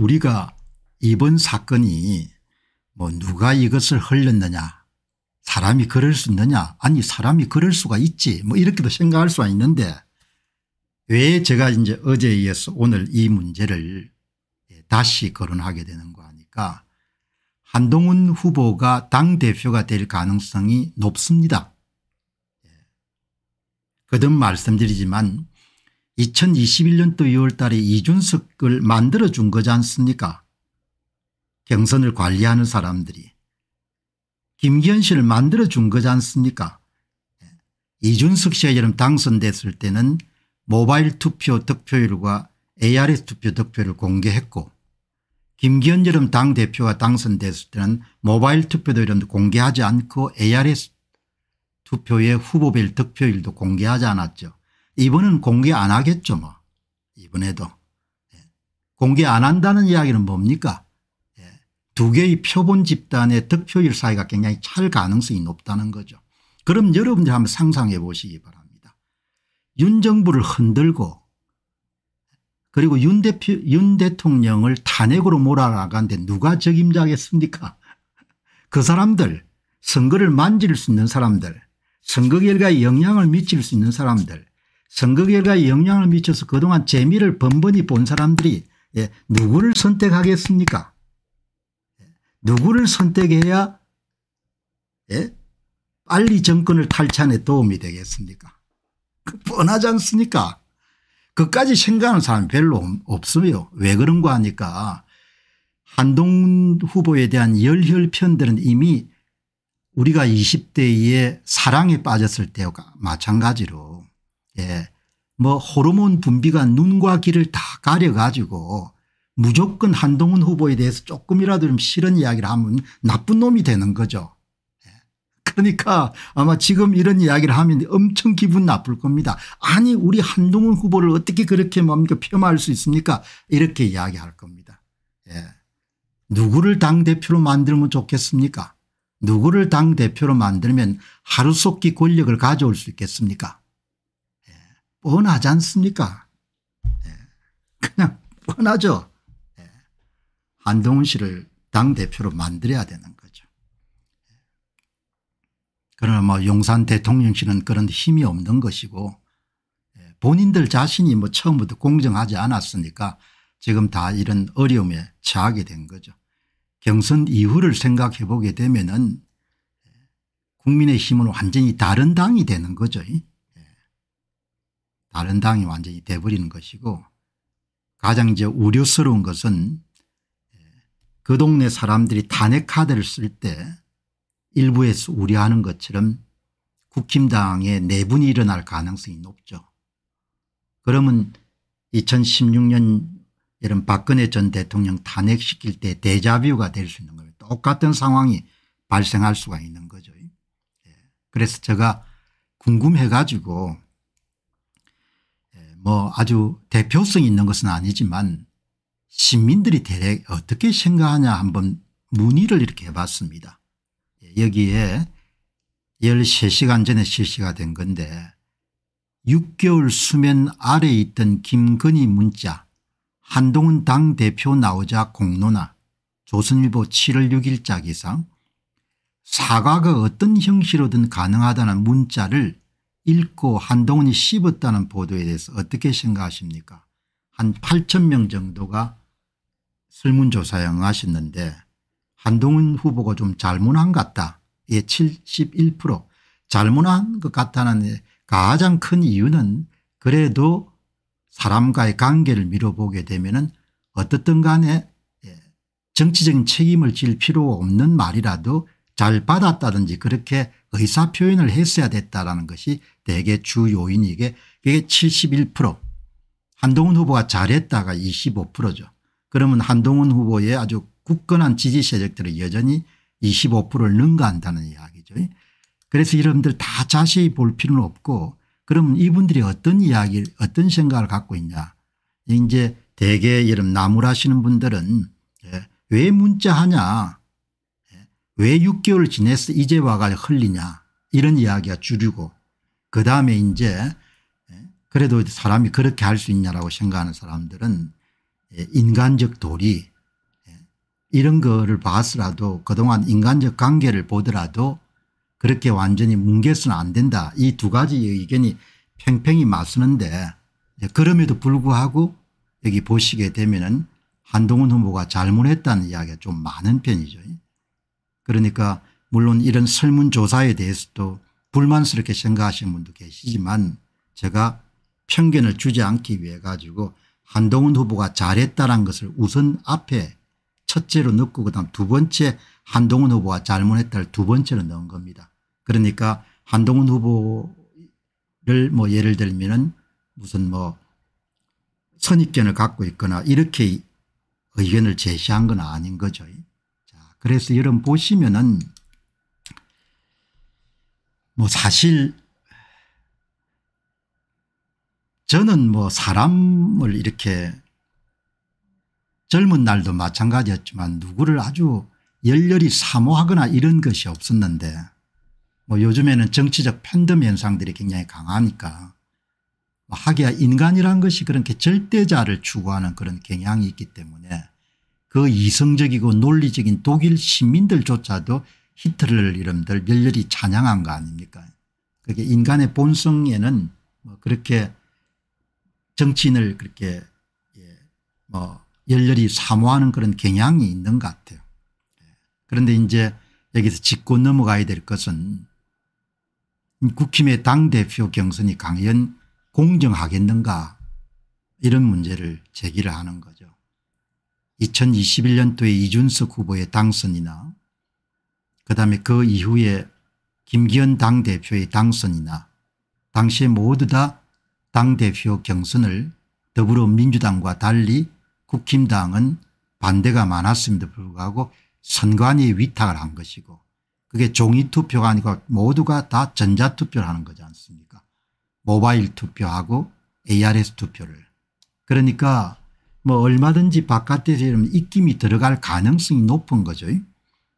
우리가 이번 사건이 뭐 누가 이것을 흘렸느냐 사람이 그럴 수 있느냐 아니 사람이 그럴 수가 있지 뭐 이렇게도 생각할 수가 있는데 왜 제가 이제 어제에 이어서 오늘 이 문제를 다시 거론하게 되는 거 하니까 한동훈 후보가 당대표가 될 가능성이 높습니다. 예. 거듭 말씀드리지만 2021년도 2월 달에 이준석을 만들어준 거지 않습니까 경선을 관리하는 사람들이 김기현 씨를 만들어준 거지 않습니까 이준석 씨가 여름 당선됐을 때는 모바일 투표 득표율과 ARS 투표 득표를 공개했고 김기현 여름 당대표가 당선됐을 때는 모바일 투표도 이도 공개하지 않고 ARS 투표의 후보별 득표율도 공개하지 않았죠. 이번은 공개 안 하겠죠 뭐 이번에도 예. 공개 안 한다는 이야기는 뭡니까 예. 두 개의 표본 집단의 득표율 사이가 굉장히 찰 가능성이 높다는 거죠. 그럼 여러분들 한번 상상해 보시기 바랍니다. 윤 정부를 흔들고 그리고 윤, 대표, 윤 대통령을 탄핵으로 몰아나가는데 누가 적임자겠습니까 그 사람들 선거를 만질 수 있는 사람들 선거 결과에 영향을 미칠 수 있는 사람들 선거 결과에 영향을 미쳐서 그동안 재미를 번번이 본 사람들이 예, 누구를 선택하겠습니까 예, 누구를 선택해야 예? 빨리 정권을 탈찬에 도움이 되겠습니까 그 뻔하지 않습니까 그까지 생각하는 사람이 별로 없으며 왜 그런가 하니까 한동훈 후보에 대한 열혈 편들은 이미 우리가 20대에 사랑에 빠졌을 때와 마찬가지로 예. 뭐 호르몬 분비가 눈과 귀를 다 가려가지고 무조건 한동훈 후보에 대해서 조금이라도 좀 싫은 이야기를 하면 나쁜 놈이 되는 거죠. 예. 그러니까 아마 지금 이런 이야기를 하면 엄청 기분 나쁠 겁니다. 아니 우리 한동훈 후보를 어떻게 그렇게 뭡니까 폄하할 수 있습니까 이렇게 이야기할 겁니다. 예. 누구를 당대표로 만들면 좋겠습니까 누구를 당대표로 만들면 하루속히 권력을 가져올 수 있겠습니까 뻔하지 않습니까? 예. 그냥 뻔하죠. 예. 한동훈 씨를 당대표로 만들어야 되는 거죠. 예. 그러나 뭐 용산 대통령실은 그런 힘이 없는 것이고 본인들 자신이 뭐 처음부터 공정하지 않았으니까 지금 다 이런 어려움에 처하게 된 거죠. 경선 이후를 생각해 보게 되면 은 국민의힘은 완전히 다른 당이 되는 거죠. 다른 당이 완전히 돼버리는 것이고 가장 이제 우려스러운 것은 그 동네 사람들이 탄핵 카드를 쓸 때 일부에서 우려하는 것처럼 국힘당의 내분이 일어날 가능성이 높죠. 그러면 2016년 이런 박근혜 전 대통령 탄핵시킬 때 데자뷰가 될 수 있는 거예요. 똑같은 상황이 발생할 수가 있는 거죠. 예. 그래서 제가 궁금해 가지고 뭐 아주 대표성이 있는 것은 아니지만 시민들이 대략 어떻게 생각하냐 한번 문의를 이렇게 해봤습니다. 예, 여기에 13시간 전에 실시가 된 건데 6개월 수면 아래 있던 김건희 문자 한동훈 당대표 나오자 공론화 조선일보 7월 6일 자기상 사과가 어떤 형식으로든 가능하다는 문자를 읽고 한동훈이 씹었다는 보도에 대해서 어떻게 생각하십니까 한 8천 명 정도가 설문조사에 응하셨는데 한동훈 후보가 좀 잘못한 것 같다 예71% 잘못한 것 같다는 가장 큰 이유는 그래도 사람과의 관계를 미뤄보게 되면 은 어떻든 간에 예, 정치적인 책임을 질 필요가 없는 말이라도 잘 받았다든지 그렇게 의사 표현을 했어야 됐다라는 것이 대개 주 요인이게 그게 71% 한동훈 후보가 잘했다가 25%죠. 그러면 한동훈 후보의 아주 굳건한 지지 세력들은 여전히 25%를 능가한다는 이야기죠. 그래서 여러분들 다 자세히 볼 필요는 없고 그럼 이분들이 어떤 이야기를 어떤 생각을 갖고 있냐. 이제 대개 여러분 나무라시는 분들은 예, 왜 문자하냐 왜 6개월 지내서 이제 와가 흘리냐 이런 이야기가 줄이고 그다음에 이제 예, 그래도 사람이 그렇게 할 수 있냐라고 생각하는 사람들은 예, 인간적 도리 예, 이런 거를 봐서라도 그동안 인간적 관계를 보더라도 그렇게 완전히 뭉개서는 안 된다. 이 두 가지 의견이 팽팽히 맞서는데 그럼에도 불구하고 여기 보시게 되면 은 한동훈 후보가 잘못했다는 이야기가 좀 많은 편이죠. 그러니까 물론 이런 설문조사에 대해서도 불만스럽게 생각하시는 분도 계시지만 제가 편견을 주지 않기 위해 가지고 한동훈 후보가 잘했다는 것을 우선 앞에 첫째로 넣고 그다음 두 번째 한동훈 후보가 잘못했다를 두 번째로 넣은 겁니다. 그러니까 한동훈 후보를 뭐 예를 들면은 무슨 뭐 선입견을 갖고 있거나 이렇게 의견을 제시한 건 아닌 거죠. 그래서 여러분 보시면은 뭐 사실 저는 뭐 사람을 이렇게 젊은 날도 마찬가지였지만 누구를 아주 열렬히 사모하거나 이런 것이 없었는데 뭐 요즘에는 정치적 팬덤 현상들이 굉장히 강하니까 뭐 하기야 인간이란 것이 그렇게 절대자를 추구하는 그런 경향이 있기 때문에 그 이성적이고 논리적인 독일 시민들조차도 히틀러를 이름들 열렬히 찬양한 거 아닙니까 그게 인간의 본성에는 뭐 그렇게 정치인을 그렇게 예뭐 열렬히 사모하는 그런 경향이 있는 것 같아요. 그런데 이제 여기서 짚고 넘어가야 될 것은 국힘의 당대표 경선이 강연 공정하겠는가 이런 문제를 제기를 하는 거죠. 2021년도에 이준석 후보의 당선이나 그다음에 그 이후에 김기현 당대표의 당선이나 당시에 모두 다 당대표 경선을 더불어민주당과 달리 국힘당은 반대가 많았음에도 불구하고 선관위에 위탁을 한 것이고 그게 종이투표가 아니고 모두가 다 전자투표를 하는 거지 않습니까 모바일 투표하고 ARS 투표를 그러니까 뭐 얼마든지 바깥에서 이러면 입김이 들어갈 가능성이 높은 거죠.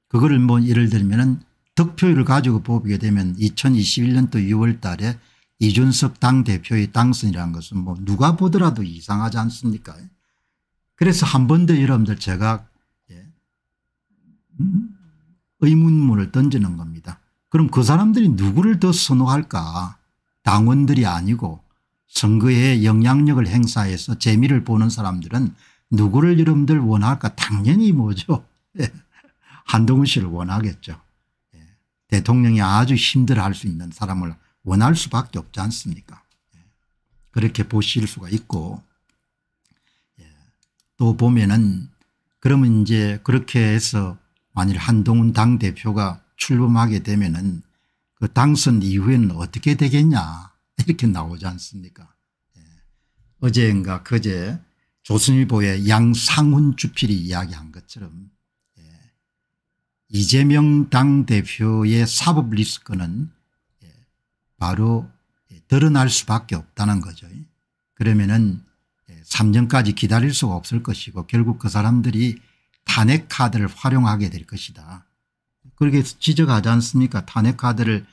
그거를 뭐 예를 들면은 득표율을 가지고 뽑게 되면 2021년도 6월 달에 이준석 당대표의 당선이라는 것은 뭐 누가 보더라도 이상하지 않습니까? 그래서 한 번 더 여러분들 제가 예, 의문문을 던지는 겁니다. 그럼 그 사람들이 누구를 더 선호할까? 당원들이 아니고 선거에 영향력을 행사해서 재미를 보는 사람들은 누구를 여러분들 원할까 당연히 뭐죠 예. 한동훈 씨를 원하겠죠 예. 대통령이 아주 힘들어할 수 있는 사람을 원할 수밖에 없지 않습니까 예. 그렇게 보실 수가 있고 또 보면은 그러면 이제 그렇게 해서 만일 한동훈 당대표가 출범하게 되면은 그 당선 이후에는 어떻게 되겠냐 이렇게 나오지 않습니까 예. 어제인가 그제 조선일보의 양상훈 주필이 이야기한 것처럼 예. 이재명 당대표의 사법 리스크는 예. 바로 예, 드러날 수밖에 없다는 거죠. 그러면은 3년까지 예, 기다릴 수가 없을 것이고 결국 그 사람들이 탄핵 카드를 활용하게 될 것이다. 그렇게 지적하지 않습니까 탄핵 카드를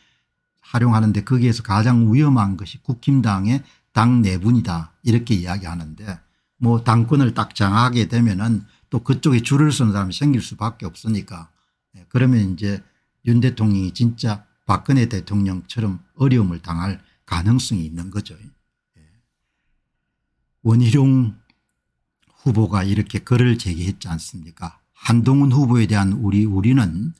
활용하는데 거기에서 가장 위험한 것이 국힘당의 당 내분이다 이렇게 이야기하는데 뭐 당권을 딱 장악하게 되면은 또 그쪽에 줄을 서는 사람이 생길 수밖에 없으니까 예, 그러면 이제 윤 대통령이 진짜 박근혜 대통령처럼 어려움을 당할 가능성이 있는 거죠. 예. 원희룡 후보가 이렇게 글을 제기했지 않습니까 한동훈 후보에 대한 우리 우리는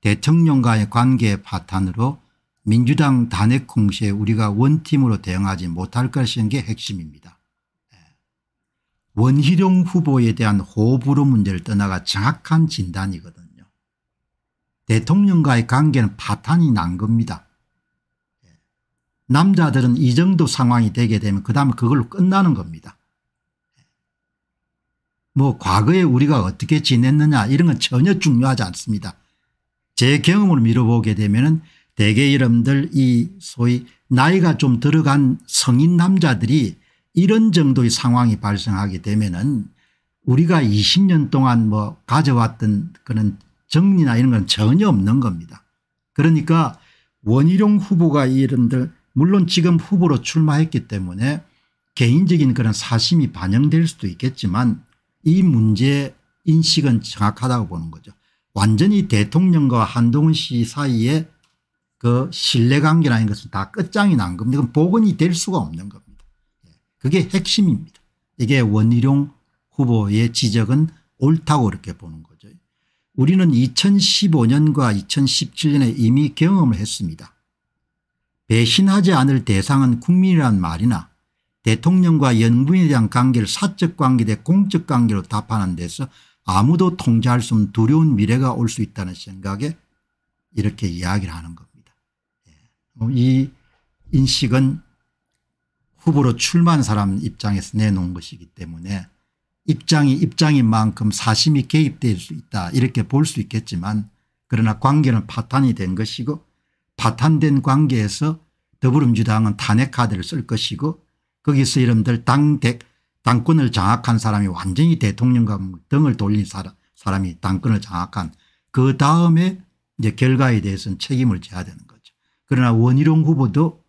대통령과의 관계 파탄으로 민주당 단핵 공시에 우리가 원팀으로 대응하지 못할 것인 게 핵심입니다. 예. 원희룡 후보에 대한 호불호 문제를 떠나가 정확한 진단이거든요. 대통령과의 관계는 파탄이 난 겁니다. 예. 남자들은 이 정도 상황이 되게 되면 그 다음에 그걸로 끝나는 겁니다. 예. 뭐 과거에 우리가 어떻게 지냈느냐 이런 건 전혀 중요하지 않습니다. 제경험으 미뤄보게 되면 대개 이름들 이 소위 나이가 좀 들어간 성인 남자들이 이런 정도의 상황이 발생하게 되면은 우리가 20년 동안 뭐 가져왔던 그런 정리나 이런 건 전혀 없는 겁니다. 그러니까 원희룡 후보가 이런들 물론 지금 후보로 출마했기 때문에 개인적인 그런 사심이 반영될 수도 있겠지만 이 문제 인식은 정확하다고 보는 거죠. 완전히 대통령과 한동훈 씨 사이에 그 신뢰관계라는 것은 다 끝장이 난 겁니다. 그건 복원이 될 수가 없는 겁니다. 예, 그게 핵심입니다. 이게 원희룡 후보의 지적은 옳다고 이렇게 보는 거죠. 우리는 2015년과 2017년에 이미 경험을 했습니다. 배신하지 않을 대상은 국민이란 말이나 대통령과 연분에 대한 관계를 사적 관계 대 공적 관계로 답하는 데서 아무도 통제할 수 없는 두려운 미래가 올 수 있다는 생각에 이렇게 이야기를 하는 겁니다. 어, 이 인식은 후보로 출마한 사람 입장에서 내놓은 것이기 때문에 입장이 입장인 만큼 사심이 개입될 수 있다 이렇게 볼 수 있겠지만 그러나 관계는 파탄이 된 것이고 파탄된 관계에서 더불어민주당은 탄핵 카드를 쓸 것이고 거기서 이름들 당대 당권을 장악한 사람이 완전히 대통령과 등을 돌린 사람, 사람이 당권을 장악한 그 다음에 이제 결과에 대해서는 책임을 져야 되는 거죠. 그러나 원희룡 후보도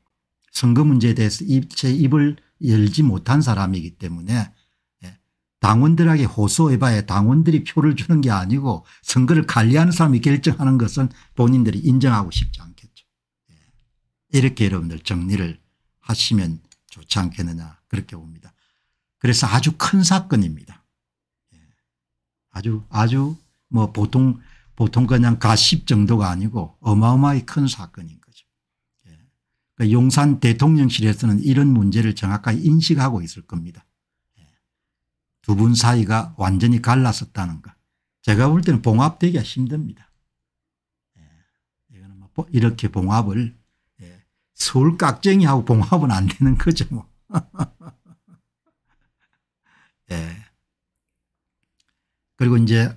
선거 문제에 대해서 입체 입을 열지 못한 사람이기 때문에 예, 당원들에게 호소해봐야 당원들이 표를 주는 게 아니고 선거를 관리하는 사람이 결정하는 것은 본인들이 인정하고 싶지 않겠죠. 예, 이렇게 여러분들 정리를 하시면 좋지 않겠느냐 그렇게 봅니다. 그래서 아주 큰 사건입니다. 예, 아주 아주 뭐 보통 보통 그냥 가십 정도가 아니고 어마어마하게큰 사건입니다. 그 용산 대통령실에서는 이런 문제를 정확하게 인식하고 있을 겁니다. 예. 두분 사이가 완전히 갈랐었다는 것. 제가 볼 때는 봉합되기가 힘듭니다. 예. 뭐 이렇게 봉합을 예. 서울 깍쟁이하고 봉합은 안 되는 거죠. 뭐. 그리고 이제